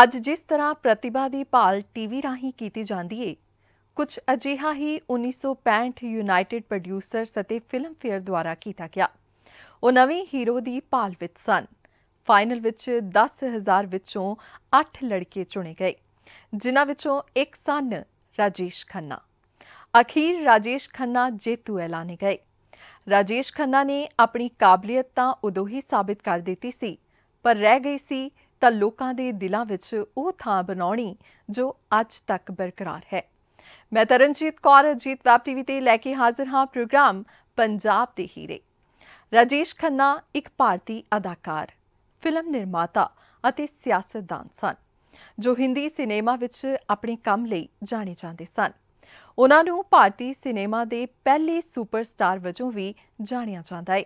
ਅੱਜ ਜਿਸ ਤਰ੍ਹਾਂ ਪ੍ਰਤਿਭਾ ਦੀ ਭਾਲ ਟੀਵੀ ਰਾਹੀਂ ਕੀਤੀ ਜਾਂਦੀ ਏ ਕੁਝ ਅਜਿਹਾ ਹੀ 1965 ਯੂਨਾਈਟਿਡ ਪ੍ਰੋਡਿਊਸਰ ਸਤੇ ਫਿਲਮ ਫੇਅਰ ਦੁਆਰਾ ਕੀਤਾ ਗਿਆ ਉਹ ਨਵੇਂ ਹੀਰੋ ਦੀ ਭਾਲ ਵਿੱਚ ਸਨ ਫਾਈਨਲ ਵਿੱਚ 10000 ਵਿੱਚੋਂ 8 ਲੜਕੇ ਚੁਣੇ ਗਏ ਜਿਨ੍ਹਾਂ ਵਿੱਚੋਂ ਇੱਕ ਸਨ ਰਾਜੇਸ਼ ਖੰਨਾ ਅਖੀਰ ਰਾਜੇਸ਼ ਖੰਨਾ ਜੇਤੂ ਐਲਾਨੇ ਗਏ ਰਾਜੇਸ਼ ਖੰਨਾ ਨੇ ਆਪਣੀ ਕਾਬਲੀਅਤ ਤਾਂ ਉਦੋਂ ਹੀ ਸਾਬਿਤ ਕਰ ਦਿੱਤੀ ਸੀ ਪਰ ਰਹਿ ਗਈ ਸੀ ਤਾਂ ਲੋਕਾਂ ਦੇ ਦਿਲਾਂ ਵਿੱਚ ਉਹ ਥਾਂ ਬਣਾਉਣੀ ਜੋ ਅੱਜ ਤੱਕ ਬਰਕਰਾਰ ਹੈ ਮੈਂ ਤਰਨਜੀਤ ਕੌਰ ਜੀਤ ਵੈਬ ਟੀਵੀ ਤੇ ਲੈ ਕੇ ਹਾਜ਼ਰ ਹਾਂ ਪ੍ਰੋਗਰਾਮ ਪੰਜਾਬ ਦੇ ਹੀਰੇ ਰਾਜੇਸ਼ ਖੰਨਾ ਇੱਕ ਭਾਰਤੀ ਅਦਾਕਾਰ ਫਿਲਮ ਨਿਰਮਾਤਾ ਅਤੇ ਸਿਆਸਤਦਾਨ ਸਨ ਜੋ ਹਿੰਦੀ ਸਿਨੇਮਾ ਵਿੱਚ ਆਪਣੇ ਕੰਮ ਲਈ ਜਾਣੇ ਜਾਂਦੇ ਸਨ ਉਹਨਾਂ ਨੂੰ ਭਾਰਤੀ ਸਿਨੇਮਾ ਦੇ ਪਹਿਲੇ ਸੁਪਰਸਟਾਰ ਵਜੋਂ ਵੀ ਜਾਣਿਆ ਜਾਂਦਾ ਹੈ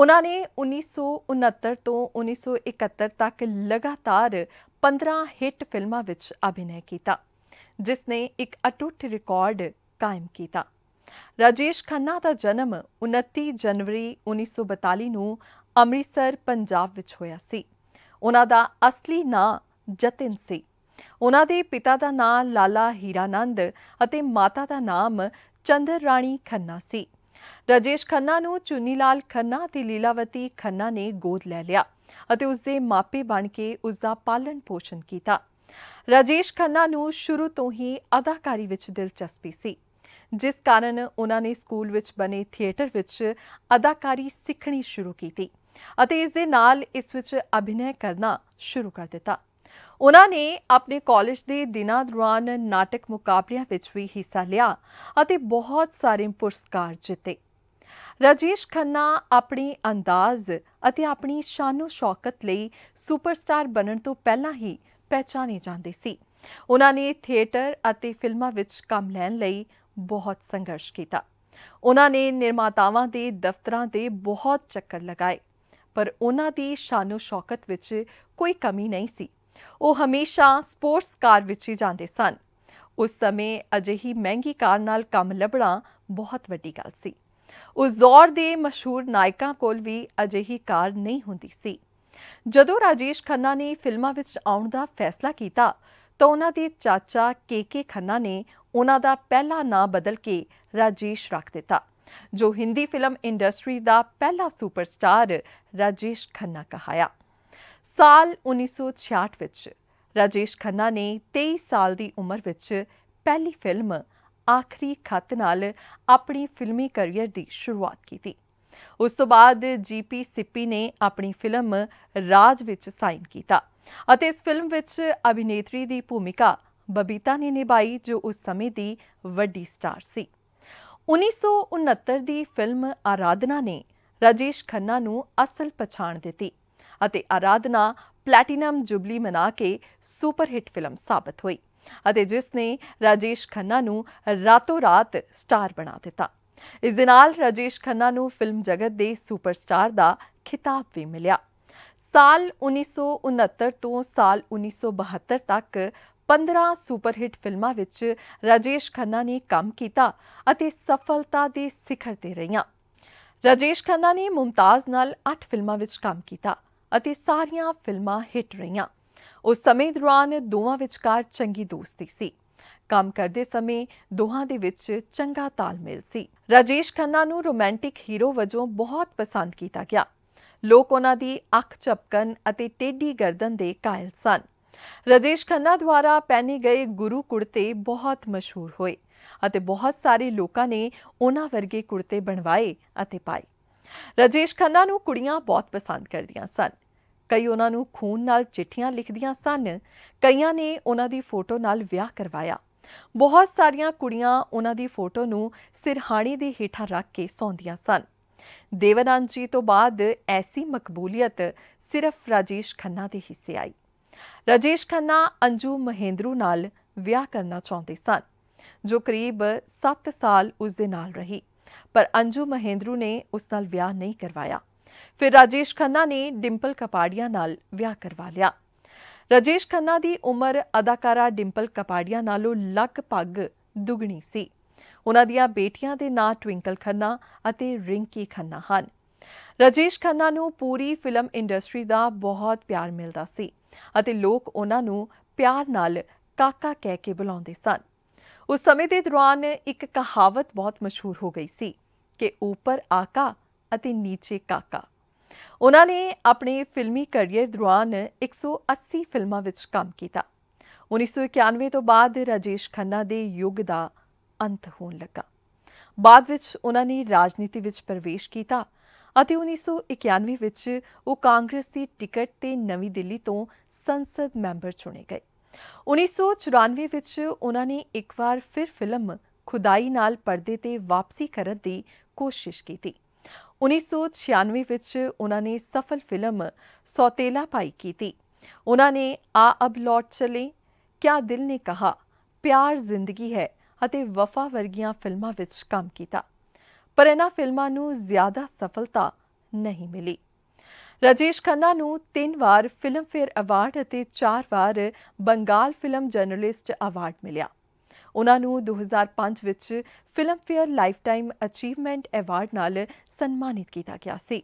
ਉਹਨਾਂ ਨੇ 1969 ਤੋਂ 1971 ਤੱਕ ਲਗਾਤਾਰ 15 ਹਿੱਟ ਫਿਲਮਾਂ ਵਿੱਚ ਅਭਿਨੈ ਕੀਤਾ ਜਿਸ ਨੇ ਇੱਕ ਅਟੁੱਟ ਰਿਕਾਰਡ ਕਾਇਮ ਕੀਤਾ ਰਾਜੇਸ਼ ਖੰਨਾ ਦਾ ਜਨਮ 29 ਜਨਵਰੀ 1942 ਨੂੰ ਅੰਮ੍ਰਿਤਸਰ ਪੰਜਾਬ ਵਿੱਚ ਹੋਇਆ ਸੀ ਉਹਨਾਂ ਦਾ ਅਸਲੀ ਨਾਂ ਜਤਿਨ ਸੀ ਉਹਨਾਂ ਦੇ ਪਿਤਾ ਦਾ ਨਾਂ ਲਾਲਾ ਹੀਰਾਨੰਦ ਅਤੇ ਮਾਤਾ ਦਾ ਨਾਮ ਚੰਦਰ ਰਾਣੀ ਖੰਨਾ ਸੀ ਰਾਜੇਸ਼ ਖੰਨਾ ਨੂੰ ਚੁੰਨੀ ਲਾਲ ਖੰਨਾ ਤੇ ਲੀਲਾਵਤੀ ਖੰਨਾ ਨੇ ਗੋਦ ਲੈ ਲਿਆ ਅਤੇ ਉਸ ਦੇ ਮਾਪੇ ਬਣ ਕੇ ਉਸ ਦਾ ਪਾਲਣ ਪੋਸ਼ਣ ਕੀਤਾ ਰਾਜੇਸ਼ ਖੰਨਾ ਨੂੰ ਸ਼ੁਰੂ ਤੋਂ ਹੀ ਅਦਾਕਾਰੀ ਵਿੱਚ ਦਿਲਚਸਪੀ ਸੀ ਜਿਸ ਕਾਰਨ ਉਹਨਾਂ ਨੇ ਸਕੂਲ ਵਿੱਚ ਬਣੇ ਥੀਏਟਰ ਵਿੱਚ ਅਦਾਕਾਰੀ ਸਿੱਖਣੀ ਸ਼ੁਰੂ ਕੀਤੀ ਅਤੇ ਇਸ ਦੇ ਨਾਲ ਇਸ ਵਿੱਚ ਅਭਿਨੈ ਕਰਨਾ ਸ਼ੁਰੂ ਕਰ ਦਿੱਤਾ ਉਹਨਾਂ ਨੇ ਆਪਣੇ ਕਾਲਜ ਦੇ ਦਿਨਾਂ ਦੌਰਾਨ ਨਾਟਕ ਮੁਕਾਬਲਿਆਂ ਵਿੱਚ ਵੀ ਹਿੱਸਾ ਲਿਆ ਅਤੇ ਬਹੁਤ ਸਾਰੇ ਪੁਰਸਕਾਰ ਜਿੱਤੇ ਰਾਜੇਸ਼ ਖੰਨਾ ਆਪਣੀ ਅੰਦਾਜ਼ ਅਤੇ ਆਪਣੀ ਸ਼ਾਨੋ ਸ਼ੌਕਤ ਲਈ ਸੁਪਰਸਟਾਰ ਬਣਨ ਤੋਂ ਪਹਿਲਾਂ ਹੀ ਪਹਿਚਾਨੇ ਜਾਂਦੇ ਸੀ ਉਹਨਾਂ ਨੇ ਥੀਏਟਰ ਅਤੇ ਫਿਲਮਾਂ ਵਿੱਚ ਕੰਮ ਲੈਣ ਲਈ ਬਹੁਤ ਸੰਘਰਸ਼ ਕੀਤਾ ਉਹਨਾਂ ਨੇ ਨਿਰਮਾਤਾਵਾਂ ਦੇ ਦਫ਼ਤਰਾਂ ਦੇ ਬਹੁਤ ਚੱਕਰ ਲਗਾਏ ਪਰ ਉਹਨਾਂ ਦੀ ਸ਼ਾਨੋ ਸ਼ੌਕਤ ਵਿੱਚ ਕੋਈ ਕਮੀ ਨਹੀਂ ਸੀ ਉਹ ਹਮੇਸ਼ਾ ਸਪੋਰਟਸ ਕਾਰ ਵਿੱਚ ਹੀ ਜਾਂਦੇ ਸਨ ਉਸ ਸਮੇਂ ਅਜਿਹੀ ਮਹਿੰਗੀ ਕਾਰ ਨਾਲ ਕੰਮ ਲੱਭਣਾ ਬਹੁਤ ਵੱਡੀ ਗੱਲ ਸੀ ਉਸ ਦੌਰ ਦੇ ਮਸ਼ਹੂਰ ਨਾਇਕਾਂ ਕੋਲ ਵੀ ਅਜਿਹੀ ਕਾਰ ਨਹੀਂ ਹੁੰਦੀ ਸੀ ਜਦੋਂ ਰਾਜੇਸ਼ ਖੰਨਾ ਨੇ ਫਿਲਮਾਂ ਵਿੱਚ ਆਉਣ ਦਾ ਫੈਸਲਾ ਕੀਤਾ ਤਾਂ ਉਹਨਾਂ ਦੇ ਚਾਚਾ ਕੇਕੇ ਖੰਨਾ ਨੇ ਉਹਨਾਂ ਦਾ ਪਹਿਲਾ ਨਾਂ ਬਦਲ ਕੇ ਰਾਜੇਸ਼ ਰੱਖ ਦਿੱਤਾ ਜੋ ਹਿੰਦੀ ਫਿਲਮ ਇੰਡਸਟਰੀ ਦਾ ਪਹਿਲਾ ਸੁਪਰਸਟਾਰ ਰਾਜੇਸ਼ ਖੰਨਾ ਕਹਾਇਆ ਸਾਲ 1966 ਵਿੱਚ ਰਾਜੇਸ਼ ਖੰਨਾ ਨੇ 23 ਸਾਲ ਦੀ ਉਮਰ ਵਿੱਚ ਪਹਿਲੀ ਫਿਲਮ ਆਖਰੀ ਖੱਤ ਨਾਲ ਆਪਣੀ ਫਿਲਮੀ ਕੈਰੀਅਰ ਦੀ ਸ਼ੁਰੂਆਤ ਕੀਤੀ ਉਸ ਤੋਂ ਬਾਅਦ ਜੀਪੀ ਸਿੱਪੀ ਨੇ ਆਪਣੀ ਫਿਲਮ ਰਾਜ ਵਿੱਚ ਸਾਈਨ ਕੀਤਾ ਅਤੇ ਇਸ ਫਿਲਮ ਵਿੱਚ ਅਭਿਨੇਤਰੀ ਦੀ ਭੂਮਿਕਾ ਬਬੀਤਾ ਨੇ ਨਿਭਾਈ ਜੋ ਉਸ ਸਮੇਂ ਦੀ ਵੱਡੀ ਸਟਾਰ ਸੀ 1969 ਦੀ ਫਿਲਮ ਆਰਾਧਨਾ ਨੇ ਰਾਜੇਸ਼ ਖੰਨਾ ਨੂੰ ਅਸਲ ਪਛਾਣ ਦਿੱਤੀ ਅਤੇ ਆਰਾਧਨਾ ਪਲੈਟੀਨਮ ਜੁਬਲੀ ਮਨਾ ਕੇ ਸੁਪਰ ਹਿੱਟ ਫਿਲਮ ਸਾਬਤ ਹੋਈ ਅਤੇ ਜਿਸ ਨੇ ਰਾਜੇਸ਼ ਖੰਨਾ ਨੂੰ ਰਾਤੋਂ ਰਾਤ ਸਟਾਰ ਬਣਾ ਦਿੱਤਾ ਇਸ ਦੇ ਨਾਲ ਰਾਜੇਸ਼ ਖੰਨਾ ਨੂੰ ਫਿਲਮ ਜਗਤ ਦੇ ਸੁਪਰਸਟਾਰ ਦਾ ਖਿਤਾਬ ਵੀ ਮਿਲਿਆ ਸਾਲ 1969 ਤੋਂ ਸਾਲ 1972 ਤੱਕ 15 ਸੁਪਰ ਹਿੱਟ ਫਿਲਮਾਂ ਵਿੱਚ ਰਾਜੇਸ਼ ਖੰਨਾ ਨੇ ਕੰਮ ਕੀਤਾ ਅਤੇ ਸਫਲਤਾ ਦੇ ਸਿਖਰ ਤੇ ਰਹੀਆਂ ਰਾਜੇਸ਼ ਖੰਨਾ ਨੇ ਮੁਮਤਾਜ਼ ਨਾਲ 8 ਫਿਲਮਾਂ ਵਿੱਚ ਕੰਮ ਕੀਤਾ ਅਤੇ ਸਾਰੀਆਂ ਫਿਲਮਾਂ ਹਿੱਟ ਰਹੀਆਂ ਉਸ ਸਮੇਂ ਦੌਰਾਨ ਦੋਵਾਂ ਵਿਚਕਾਰ ਚੰਗੀ ਦੋਸਤੀ ਸੀ ਕੰਮ ਕਰਦੇ ਸਮੇਂ ਦੋਹਾਂ ਦੇ ਵਿੱਚ ਚੰਗਾ ਤਾਲਮੇਲ ਸੀ ਰਾਜੇਸ਼ ਖੰਨਾ ਨੂੰ ਰੋਮਾਂਟਿਕ ਹੀਰੋ ਵਜੋਂ ਬਹੁਤ ਪਸੰਦ ਕੀਤਾ ਗਿਆ ਲੋਕ ਉਹਨਾਂ ਦੀ ਅੱਖ ਚਪਕਨ ਅਤੇ ਟੇਢੀ ਗਰਦਨ ਦੇ ਕਾਇਲ ਸਨ ਰਾਜੇਸ਼ ਖੰਨਾ ਦੁਆਰਾ ਪਹਿਨੇ ਗਏ ਗੁਰੂ ਕੁੜਤੇ ਬਹੁਤ ਮਸ਼ਹੂਰ ਹੋਏ ਅਤੇ ਬਹੁਤ ਸਾਰੇ ਲੋਕਾਂ ਨੇ ਉਹਨਾਂ ਵਰਗੇ ਕੁੜਤੇ ਬਣਵਾਏ ਅਤੇ ਪਾਏ ਰਾਜੇਸ਼ ਖੰਨਾ ਨੂੰ ਕੁੜੀਆਂ ਬਹੁਤ ਪਸੰਦ ਕਰਦੀਆਂ ਸਨ ਕਈ ਉਹਨਾਂ ਨੂੰ ਖੂਨ ਨਾਲ ਚਿੱਠੀਆਂ ਲਿਖਦੀਆਂ ਸਨ ਕਈਆਂ ਨੇ ਉਹਨਾਂ ਦੀ ਫੋਟੋ ਨਾਲ ਵਿਆਹ ਕਰਵਾਇਆ ਬਹੁਤ ਸਾਰੀਆਂ ਕੁੜੀਆਂ ਉਹਨਾਂ ਦੀ ਫੋਟੋ ਨੂੰ ਸਿਰਹਾਣੀ ਦੇ ਹੇਠਾਂ ਰੱਖ ਕੇ ਸੌਂਦੀਆਂ ਸਨ ਦੇਵਨੰਦ ਜੀ ਤੋਂ ਬਾਅਦ ਐਸੀ ਮਕਬੂਲੀਅਤ ਸਿਰਫ ਰਾਜੇਸ਼ ਖੰਨਾ ਦੇ ਹਿੱਸੇ ਆਈ ਰਾਜੇਸ਼ ਖੰਨਾ ਅੰਜੂ ਮਹਿੰਦਰੂ ਨਾਲ ਵਿਆਹ ਕਰਨਾ ਚਾਹੁੰਦੇ ਸਨ ਜੋ ਕਰੀਬ 7 ਸਾਲ ਉਸ ਦੇ ਨਾਲ ਰਹੀ ਪਰ ਅੰਜੂ ਮਹਿੰਦਰੂ ਨੇ ਉਸ ਨਾਲ ਵਿਆਹ ਨਹੀਂ ਕਰਵਾਇਆ ਫਿਰ ਰਾਜੇਸ਼ ਖੰਨਾ ਨੇ ਡਿੰਪਲ ਕਪਾੜੀਆਂ ਨਾਲ ਵਿਆਹ ਕਰਵਾ ਲਿਆ ਰਾਜੇਸ਼ ਖੰਨਾ ਦੀ ਉਮਰ ਅਦਾਕਾਰਾ ਡਿੰਪਲ ਕਪਾੜੀਆਂ ਨਾਲੋਂ ਲਗਭਗ ਦੁੱਗਣੀ ਸੀ ਉਹਨਾਂ ਦੀਆਂ ਬੇਟੀਆਂ ਦੇ ਨਾਂ ਟਵਿੰਕਲ ਖੰਨਾ ਅਤੇ ਰਿੰਕੀ ਖੰਨਾ ਹਨ ਰਾਜੇਸ਼ ਖੰਨਾ ਨੂੰ ਪੂਰੀ ਫਿਲਮ ਇੰਡਸਟਰੀ ਦਾ ਬਹੁਤ ਪਿਆਰ ਮਿਲਦਾ ਸੀ ਅਤੇ ਲੋਕ ਉਹਨਾਂ ਨੂੰ ਪਿਆਰ ਨਾਲ ਕਾਕਾ ਕਹਿ ਕੇ ਬੁਲਾਉਂਦੇ ਸਨ ਉਸ ਸਮੇਂ ਦੇ ਦੌਰਾਨ ਇੱਕ ਕਹਾਵਤ ਬਹੁਤ ਮਸ਼ਹੂਰ ਹੋ ਗਈ ਸੀ ਕਿ ਉੱਪਰ ਆਕਾ ਅਤੇ ਨੀਚੇ ਕਾਕਾ ਉਹਨਾਂ ਨੇ ਆਪਣੇ ਫਿਲਮੀ ਕੈਰੀਅਰ ਦੌਰਾਨ 180 ਫਿਲਮਾਂ ਵਿੱਚ ਕੰਮ ਕੀਤਾ 1991 ਤੋਂ ਬਾਅਦ ਰਾਜੇਸ਼ ਖੰਨਾ ਦੇ ਯੁੱਗ ਦਾ ਅੰਤ ਹੋਣ ਲੱਗਾ ਬਾਅਦ ਵਿੱਚ ਉਹਨਾਂ ਨੇ ਰਾਜਨੀਤੀ ਵਿੱਚ ਪ੍ਰਵੇਸ਼ ਕੀਤਾ ਅਤੇ 1991 ਵਿੱਚ ਉਹ ਕਾਂਗਰਸ ਦੀ ਟਿਕਟ ਤੇ ਨਵੀਂ ਦਿੱਲੀ ਤੋਂ ਸੰਸਦ ਮੈਂਬਰ ਚੁਣੇ ਗਏ 1994 ਵਿੱਚ ਉਹਨਾਂ ਨੇ ਇੱਕ ਵਾਰ ਫਿਰ ਫਿਲਮ ਖੁਦਾਈ ਨਾਲ ਪਰਦੇ ਤੇ ਵਾਪਸੀ ਕਰਨ ਦੀ ਕੋਸ਼ਿਸ਼ ਕੀਤੀ 1996 ਵਿੱਚ ਉਹਨਾਂ ਨੇ ਸਫਲ ਫਿਲਮ ਸੌਤੇਲਾ ਪਾਈ ਕੀਤੀ ਉਹਨਾਂ ਨੇ ਆ ਅਬ ਲੌਟ ਚਲੇ ਕਿਆ ਦਿਲ ਨੇ ਕਹਾ ਪਿਆਰ ਜ਼ਿੰਦਗੀ ਹੈ ਅਤੇ ਵਫਾ ਵਰਗੀਆਂ ਫਿਲਮਾਂ ਵਿੱਚ ਕੰਮ ਕੀਤਾ ਪਰ ਇਹਨਾਂ ਫਿਲਮਾਂ ਨੂੰ ਜ਼ਿਆਦਾ ਸਫਲਤਾ ਨਹੀਂ ਮਿਲੀ ਰਾਜੇਸ਼ ਖੰਨਾ ਨੂੰ ਤਿੰਨ ਵਾਰ ਫਿਲਮਫੇਅਰ ਅਵਾਰਡ ਅਤੇ ਚਾਰ ਵਾਰ ਬੰਗਾਲ ਫਿਲਮ ਜਰਨਲਿਸਟ ਅਵਾਰਡ ਮਿਲਿਆ ਉਹਨਾਂ ਨੂੰ 2005 ਵਿੱਚ ਫਿਲਮਫੇਅਰ ਲਾਈਫਟਾਈਮ ਅਚੀਵਮੈਂਟ ਅਵਾਰਡ ਨਾਲ ਸਨਮਾਨਿਤ ਕੀਤਾ ਗਿਆ ਸੀ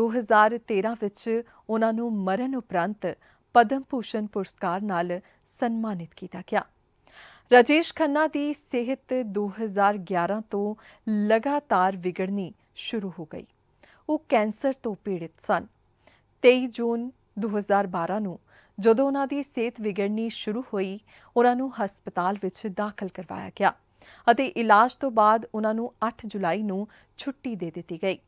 2013 ਵਿੱਚ ਉਹਨਾਂ ਨੂੰ ਮਰਨ ਉਪਰੰਤ ਪਦਮ ਭੂਸ਼ਣ ਪੁਰਸਕਾਰ ਨਾਲ ਸਨਮਾਨਿਤ ਕੀਤਾ ਗਿਆ ਰਾਜੇਸ਼ ਖੰਨਾ ਦੀ ਸਿਹਤ 2011 ਤੋਂ ਲਗਾਤਾਰ ਵਿਗੜਨੀ ਸ਼ੁਰੂ ਹੋ ਗਈ ਉਹ ਕੈਂਸਰ ਤੋਂ ਪੀੜਿਤ ਸਨ 23 ਜੂਨ 2012 ਨੂੰ ਜਦੋਂ ਉਹਨਾਂ ਦੀ ਸਿਹਤ ਵਿਗੜਨੀ ਸ਼ੁਰੂ ਹੋਈ ਉਹਨਾਂ ਨੂੰ ਹਸਪਤਾਲ ਵਿੱਚ ਦਾਖਲ ਕਰਵਾਇਆ ਗਿਆ ਅਤੇ ਇਲਾਜ ਤੋਂ ਬਾਅਦ ਉਹਨਾਂ ਨੂੰ 8 ਜੁਲਾਈ ਨੂੰ ਛੁੱਟੀ ਦੇ ਦਿੱਤੀ ਗਈ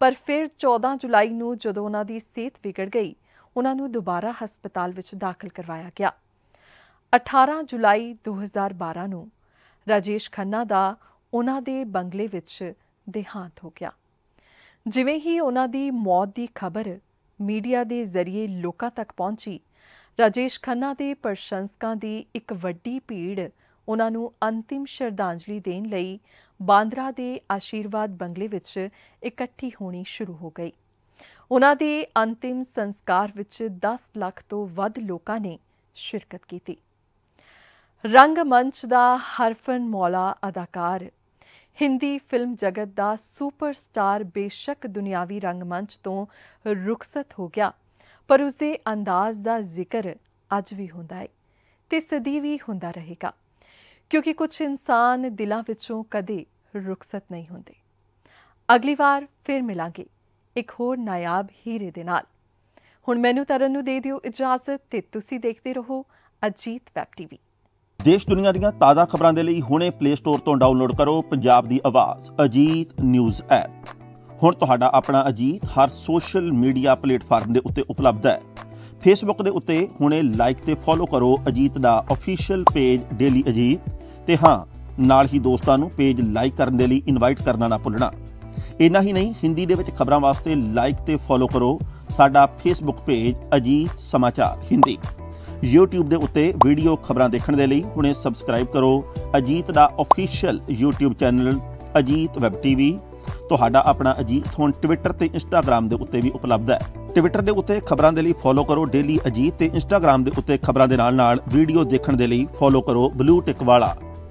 ਪਰ ਫਿਰ 14 ਜੁਲਾਈ ਨੂੰ ਜਦੋਂ ਉਹਨਾਂ ਦੀ ਸਿਹਤ ਵਿਗੜ ਗਈ ਉਹਨਾਂ ਨੂੰ ਦੁਬਾਰਾ ਹਸਪਤਾਲ ਵਿੱਚ ਦਾਖਲ ਕਰਵਾਇਆ ਗਿਆ 18 ਜੁਲਾਈ 2012 ਨੂੰ ਰਾਜੇਸ਼ ਖੰਨਾ ਦਾ ਉਹਨਾਂ ਦੇ ਬੰਗਲੇ ਵਿੱਚ ਦੇਹਾਂਤ ਹੋ ਗਿਆ ਜਿਵੇਂ ਹੀ ਉਹਨਾਂ ਦੀ ਮੌਤ ਦੀ ਖਬਰ ਮੀਡੀਆ ਦੇ ਜ਼ਰੀਏ ਲੋਕਾਂ ਤੱਕ ਪਹੁੰਚੀ ਰਾਜੇਸ਼ ਖੰਨਾ ਦੇ ਪ੍ਰਸ਼ੰਸਕਾਂ ਦੀ ਇੱਕ ਵੱਡੀ ਭੀੜ ਉਹਨਾਂ ਨੂੰ ਅੰਤਿਮ ਸ਼ਰਧਾਂਜਲੀ ਦੇਣ ਲਈ ਬਾਂਦਰਾ ਦੇ ਆਸ਼ੀਰਵਾਦ ਬੰਗਲੇ ਵਿੱਚ ਇਕੱਠੀ ਹੋਣੀ ਸ਼ੁਰੂ ਹੋ ਗਈ ਉਹਨਾਂ ਦੇ ਅੰਤਿਮ ਸੰਸਕਾਰ ਵਿੱਚ 10 ਲੱਖ ਤੋਂ ਵੱਧ ਲੋਕਾਂ ਨੇ ਸ਼ਿਰਕਤ ਕੀਤੀ ਰੰਗ ਮੰਚ ਦਾ ਹਰਫਨ ਮੌਲਾ ਅਦਾਕਾਰ ਹਿੰਦੀ ਫਿਲਮ ਜਗਤ ਦਾ ਸੁਪਰਸਟਾਰ ਬੇਸ਼ੱਕ ਦੁਨਿਆਵੀ ਰੰਗਮੰਚ ਤੋਂ ਰੁਖਸਤ ਹੋ ਗਿਆ ਪਰ ਉਸ ਦੇ ਅੰਦਾਜ਼ ਦਾ ਜ਼ਿਕਰ ਅੱਜ ਵੀ ਹੁੰਦਾ ਹੈ ਤੇ ਸਦੀ ਵੀ ਹੁੰਦਾ ਰਹੇਗਾ ਕਿਉਂਕਿ ਕੁਝ ਇਨਸਾਨ ਦਿਲਾਂ ਵਿੱਚੋਂ ਕਦੇ ਰੁਖਸਤ ਨਹੀਂ ਹੁੰਦੇ ਅਗਲੀ ਵਾਰ ਫਿਰ ਮਿਲਾਂਗੇ ਇੱਕ ਹੋਰ ਨਾਇਬ ਹੀਰੇ ਦੇ ਨਾਲ ਹੁਣ ਮੈਨੂੰ ਤਰਨ ਨੂੰ ਦੇ ਦਿਓ ਇਜਾਜ਼ਤ ਤੇ ਤੁਸੀਂ ਦੇਖਦੇ ਰਹੋ ਅਜੀਤ ਵੈਬ ਟੀਵੀ ਦੇਸ਼ ਦੁਨੀਆ ਦੀਆਂ ਤਾਜ਼ਾ ਖਬਰਾਂ ਦੇ ਲਈ ਹੁਣੇ ਪਲੇ ਸਟੋਰ ਤੋਂ ਡਾਊਨਲੋਡ ਕਰੋ ਪੰਜਾਬ ਦੀ ਆਵਾਜ਼ ਅਜੀਤ ਨਿਊਜ਼ ਐਪ ਹੁਣ ਤੁਹਾਡਾ ਆਪਣਾ ਅਜੀਤ ਹਰ ਸੋਸ਼ਲ ਮੀਡੀਆ ਪਲੇਟਫਾਰਮ ਦੇ ਉੱਤੇ ਉਪਲਬਧ ਹੈ ਫੇਸਬੁੱਕ ਦੇ ਉੱਤੇ ਹੁਣੇ ਲਾਈਕ ਤੇ ਫੋਲੋ ਕਰੋ ਅਜੀਤ ਦਾ ਅਫੀਸ਼ੀਅਲ ਪੇਜ ਡੇਲੀ ਅਜੀਤ ਤੇ ਹਾਂ ਨਾਲ ਹੀ ਦੋਸਤਾਂ ਨੂੰ ਪੇਜ ਲਾਈਕ ਕਰਨ ਦੇ ਲਈ ਇਨਵਾਈਟ ਕਰਨਾ ਨਾ ਭੁੱਲਣਾ ਇੰਨਾ ਹੀ ਨਹੀਂ ਹਿੰਦੀ ਦੇ ਵਿੱਚ ਖਬਰਾਂ ਵਾਸਤੇ ਲਾਈਕ ਤੇ ਫੋਲੋ ਕਰੋ ਸਾਡਾ ਫੇਸਬੁੱਕ ਪੇਜ ਅਜੀਤ ਸਮਾਚਾਰ ਹਿੰਦੀ YouTube ਦੇ ਉੱਤੇ ਵੀਡੀਓ ਖਬਰਾਂ ਦੇਖਣ ਦੇ ਲਈ ਹੁਣੇ ਸਬਸਕ੍ਰਾਈਬ ਕਰੋ ਅਜੀਤ ਦਾ official YouTube channel Ajit web TV ਤੁਹਾਡਾ ਆਪਣਾ ਅਜੀਤ ਹੁਣ ਟਵਿੱਟਰ ਤੇ ਇੰਸਟਾਗ੍ਰam ਦੇ ਉੱਤੇ ਵੀ ਉਪਲਬਧ ਹੈ ਟਵਿੱਟਰ ਦੇ ਉੱਤੇ ਖਬਰਾਂ ਦੇ ਲਈ ਫੋਲੋ ਕਰੋ ਡੇਲੀ ਅਜੀਤ ਤੇ ਇੰਸਟਾਗ੍ਰam ਦੇ ਉੱਤੇ ਖਬਰਾਂ ਦੇ ਨਾਲ ਨਾਲ ਵੀਡੀਓ ਦੇਖਣ ਦੇ ਲਈ ਫੋਲੋ ਕਰੋ ਬਲੂ ਟਿਕ ਵਾਲਾ